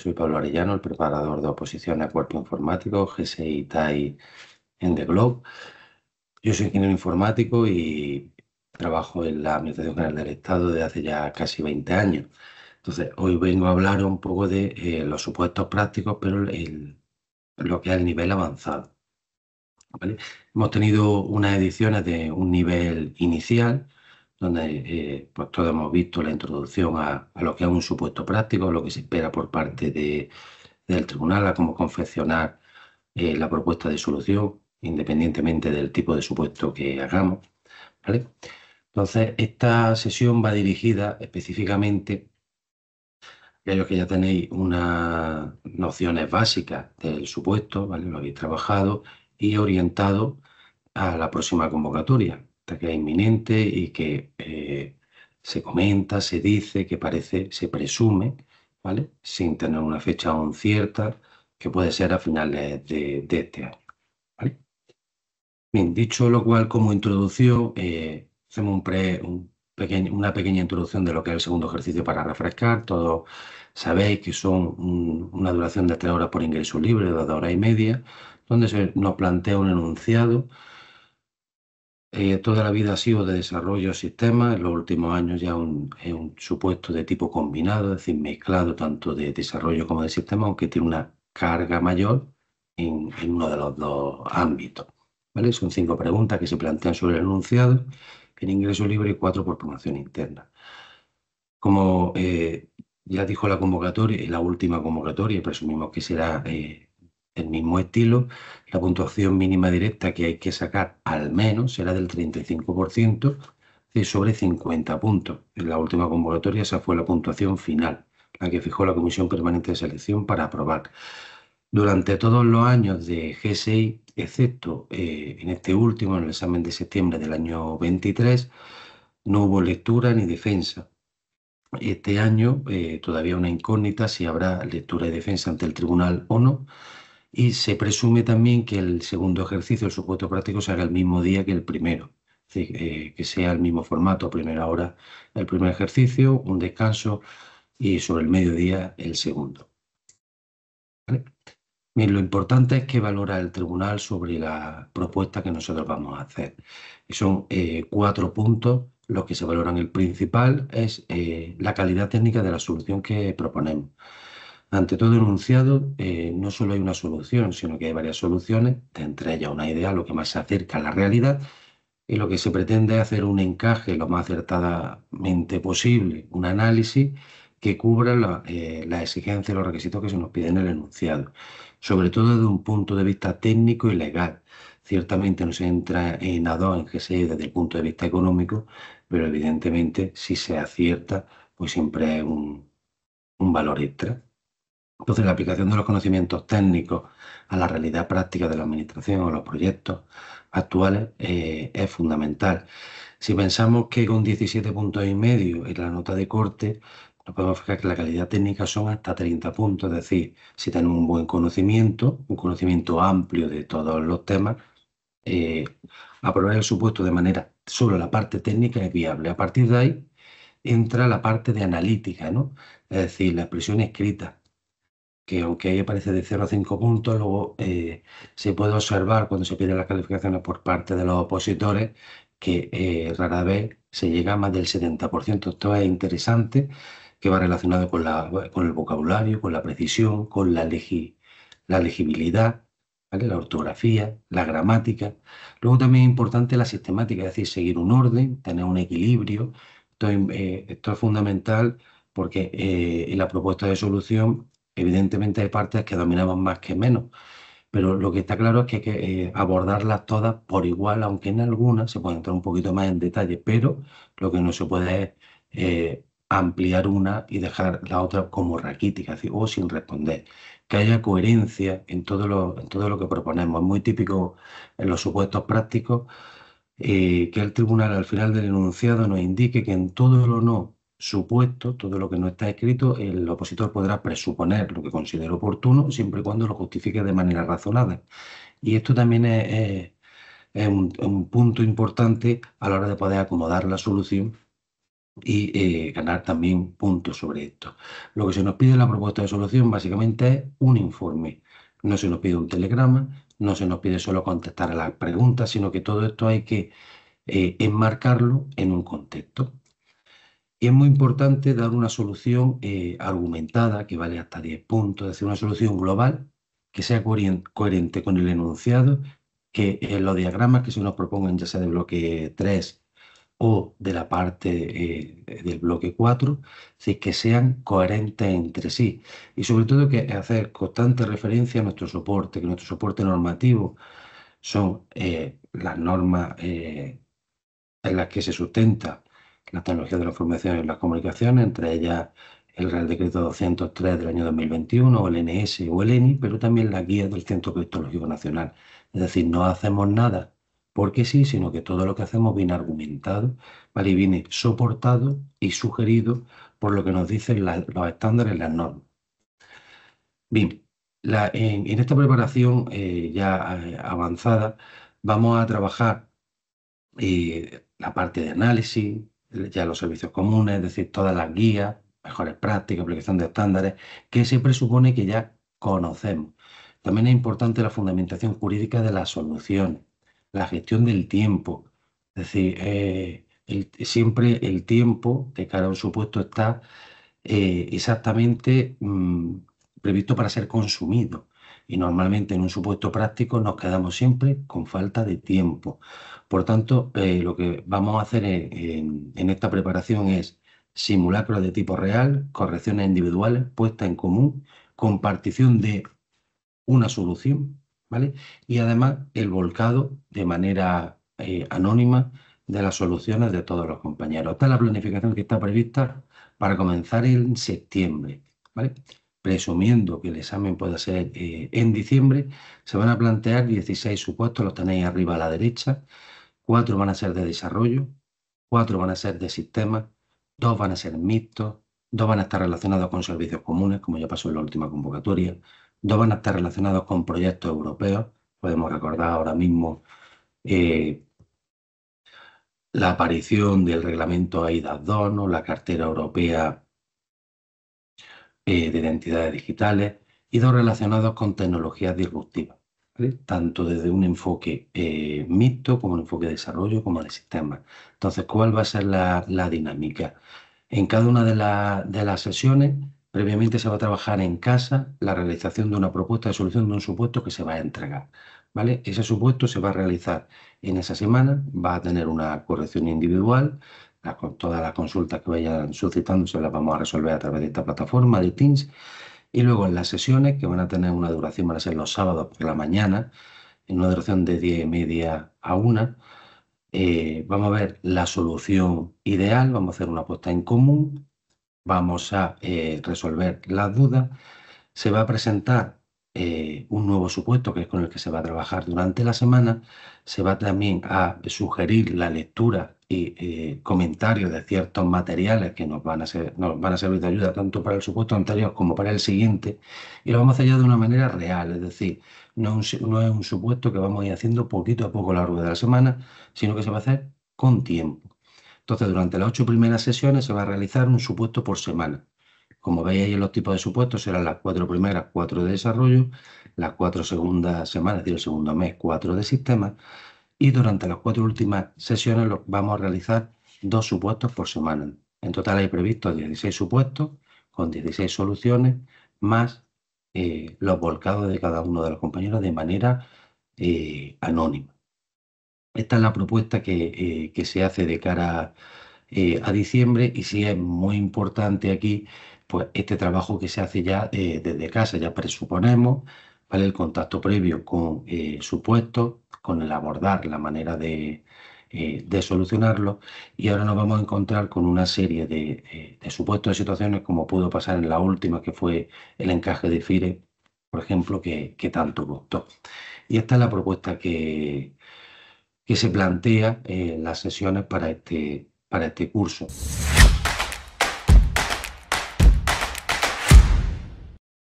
Soy Pablo Arellano, el preparador de oposición a cuerpo informático, GSI TAI en The Globe. Yo soy ingeniero informático y trabajo en la Administración General del Estado desde hace ya casi 20 años. Entonces, hoy vengo a hablar un poco de eh, los supuestos prácticos, pero el, lo que es el nivel avanzado. Hemos tenido unas ediciones de un nivel inicial, donde eh, pues, todos hemos visto la introducción a, lo que es un supuesto práctico, lo que se espera por parte del tribunal, a cómo confeccionar eh, la propuesta de solución, independientemente del tipo de supuesto que hagamos. Entonces, esta sesión va dirigida específicamente a aquellos que ya tenéis unas nociones básicas del supuesto, ¿vale? lo habéis trabajado y orientado a la próxima convocatoria, que es inminente y que eh, se comenta, se dice, que parece, se presume, ¿vale? Sin tener una fecha aún cierta, que puede ser a finales de, este año. ¿vale? Bien, dicho lo cual, como introducción, eh, hacemos una pequeña introducción de lo que es el segundo ejercicio para refrescar. Todos sabéis que son una duración de tres horas por ingreso libre, de dos horas y media, donde se nos plantea un enunciado eh, toda la vida ha sido de desarrollo sistema. en los últimos años ya es un supuesto de tipo combinado, es decir, mezclado tanto de desarrollo como de sistema, aunque tiene una carga mayor en, uno de los dos ámbitos. Son cinco preguntas que se plantean sobre el enunciado en ingreso libre y cuatro por promoción interna. Como eh, ya dijo la convocatoria, la última convocatoria, presumimos que será eh, el mismo estilo, la puntuación mínima directa que hay que sacar al menos será del 35% sobre 50 puntos. En la última convocatoria esa fue la puntuación final, la que fijó la Comisión Permanente de Selección para aprobar. Durante todos los años de GSI, excepto eh, en este último, en el examen de septiembre del año 23, no hubo lectura ni defensa. Este año eh, todavía una incógnita si habrá lectura y defensa ante el tribunal o no. Y se presume también que el segundo ejercicio, el supuesto práctico, se haga el mismo día que el primero. Es decir, eh, que sea el mismo formato, primera hora el primer ejercicio, un descanso y sobre el mediodía el segundo. lo importante es que valora el tribunal sobre la propuesta que nosotros vamos a hacer. Son eh, cuatro puntos los que se valoran. El principal es eh, la calidad técnica de la solución que proponemos. Ante todo enunciado, eh, no solo hay una solución, sino que hay varias soluciones, entre ellas una idea, lo que más se acerca a la realidad, y lo que se pretende es hacer un encaje lo más acertadamente posible, un análisis que cubra la, eh, exigencia y los requisitos que se nos piden en el enunciado, sobre todo desde un punto de vista técnico y legal. Ciertamente no se entra en nada en en 6 desde el punto de vista económico, pero evidentemente si se acierta, pues siempre es un, un valor extra. Entonces, la aplicación de los conocimientos técnicos a la realidad práctica de la administración o los proyectos actuales eh, es fundamental. Si pensamos que con 17 puntos y medio en la nota de corte, nos podemos fijar que la calidad técnica son hasta 30 puntos, es decir, si tenemos un buen conocimiento, un conocimiento amplio de todos los temas, eh, aprobar el supuesto de manera solo la parte técnica es viable. A partir de ahí entra la parte de analítica, ¿no? es decir, la expresión escrita que aunque ahí aparece de 0 a 5 puntos, luego eh, se puede observar cuando se piden las calificaciones por parte de los opositores que eh, rara vez se llega a más del 70%. Esto es interesante, que va relacionado con, con el vocabulario, con la precisión, con la, la legibilidad, la ortografía, la gramática. Luego también es importante la sistemática, es decir, seguir un orden, tener un equilibrio. Esto, es eh, fundamental porque en la propuesta de solución Evidentemente hay partes que dominaban más que menos, pero lo que está claro es que hay que eh, abordarlas todas por igual, aunque en algunas se puede entrar un poquito más en detalle, pero lo que no se puede es eh, ampliar una y dejar la otra como raquítica o sin responder. Que haya coherencia en todo lo, que proponemos. Es muy típico en los supuestos prácticos eh, que el tribunal al final del enunciado nos indique que en todo lo no supuesto, todo lo que no está escrito, el opositor podrá presuponer lo que considere oportuno, siempre y cuando lo justifique de manera razonada. Y esto también es, un, punto importante a la hora de poder acomodar la solución y eh, ganar también puntos sobre esto. Lo que se nos pide en la propuesta de solución básicamente es un informe. No se nos pide un telegrama, no se nos pide solo contestar a las preguntas, sino que todo esto hay que eh, enmarcarlo en un contexto. Y es muy importante dar una solución eh, argumentada, que vale hasta 10 puntos, es decir, una solución global que sea coherente con el enunciado, que eh, los diagramas que se nos propongan, ya sea del bloque 3 o de la parte eh, del bloque 4, decir, que sean coherentes entre sí. Y sobre todo que hacer constante referencia a nuestro soporte, que nuestro soporte normativo son las normas en las que se sustenta las tecnologías de la información y las comunicaciones, entre ellas el Real Decreto 203 del año 2021, o el NS o el ENI, pero también la guía del Centro Criptológico Nacional. Es decir, no hacemos nada porque sí, sino que todo lo que hacemos viene argumentado, ¿vale? y viene soportado y sugerido por lo que nos dicen los estándares, las normas. Bien, en, esta preparación eh, ya eh, avanzada vamos a trabajar eh, la parte de análisis, ya los servicios comunes, es decir, todas las guías, mejores prácticas, aplicación de estándares, que se presupone que ya conocemos. También es importante la fundamentación jurídica de las soluciones, la gestión del tiempo, es decir, siempre eh, el, siempre el tiempo a un supuesto está eh, exactamente mm, previsto para ser consumido. Y normalmente en un supuesto práctico nos quedamos siempre con falta de tiempo. Por tanto, eh, lo que vamos a hacer en, esta preparación es simulacros de tipo real, correcciones individuales, puesta en común, compartición de una solución, ¿vale? Y además el volcado de manera eh, anónima de las soluciones de todos los compañeros. Esta es la planificación que está prevista para comenzar en septiembre, ¿vale? Presumiendo que el examen pueda ser eh, en diciembre, se van a plantear 16 supuestos, los tenéis arriba a la derecha, cuatro van a ser de desarrollo, cuatro van a ser de sistema, dos van a ser mixtos, dos van a estar relacionados con servicios comunes, como ya pasó en la última convocatoria, dos van a estar relacionados con proyectos europeos, podemos recordar ahora mismo eh, la aparición del reglamento AIDAS 2, la cartera europea eh, de identidades digitales, y dos relacionados con tecnologías disruptivas tanto desde un enfoque eh, mixto como un enfoque de desarrollo como de sistema. Entonces, ¿cuál va a ser la, dinámica? En cada una de, las sesiones Previamente se va a trabajar en casa la realización de una propuesta de solución de un supuesto que se va a entregar. ¿vale? Ese supuesto se va a realizar en esa semana, va a tener una corrección individual, todas las consultas que vayan suscitándose las vamos a resolver a través de esta plataforma de Teams y luego en las sesiones, que van a tener una duración, van a ser los sábados por la mañana, en una duración de 10 y media a una, eh, vamos a ver la solución ideal, vamos a hacer una apuesta en común, vamos a eh, resolver las dudas, se va a presentar eh, un nuevo supuesto que es con el que se va a trabajar durante la semana. Se va también a sugerir la lectura y eh, comentarios de ciertos materiales que nos van, a ser, van a servir de ayuda tanto para el supuesto anterior como para el siguiente. Y lo vamos a hacer ya de una manera real, es decir, no, no es un supuesto que vamos a ir haciendo poquito a poco a lo largo de la semana, sino que se va a hacer con tiempo. Entonces, durante las ocho primeras sesiones se va a realizar un supuesto por semana. Como veis ahí en los tipos de supuestos, serán las cuatro primeras, cuatro de desarrollo, las cuatro segundas semanas, es decir, el segundo mes, cuatro de sistema, y durante las cuatro últimas sesiones vamos a realizar dos supuestos por semana. En total hay previsto 16 supuestos con 16 soluciones, más eh, los volcados de cada uno de los compañeros de manera eh, anónima. Esta es la propuesta que, eh, que se hace de cara a diciembre y sí es muy importante aquí pues este trabajo que se hace ya eh, desde casa, ya presuponemos el contacto previo con eh, supuesto, con el abordar la manera eh, de, solucionarlo y ahora nos vamos a encontrar con una serie de, eh, supuestos de situaciones como pudo pasar en la última que fue el encaje de FIRE, por ejemplo, que, tanto gustó. Y esta es la propuesta que, que se plantea en las sesiones para este, para este curso.